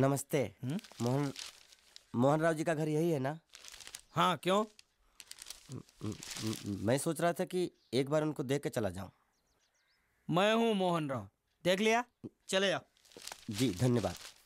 नमस्ते हम्म? मोहन मोहन राव जी का घर यही है ना हाँ क्यों मैं सोच रहा था कि एक बार उनको देख के चला जाऊं मैं हूँ मोहन राव देख लिया चले जाओ जी धन्यवाद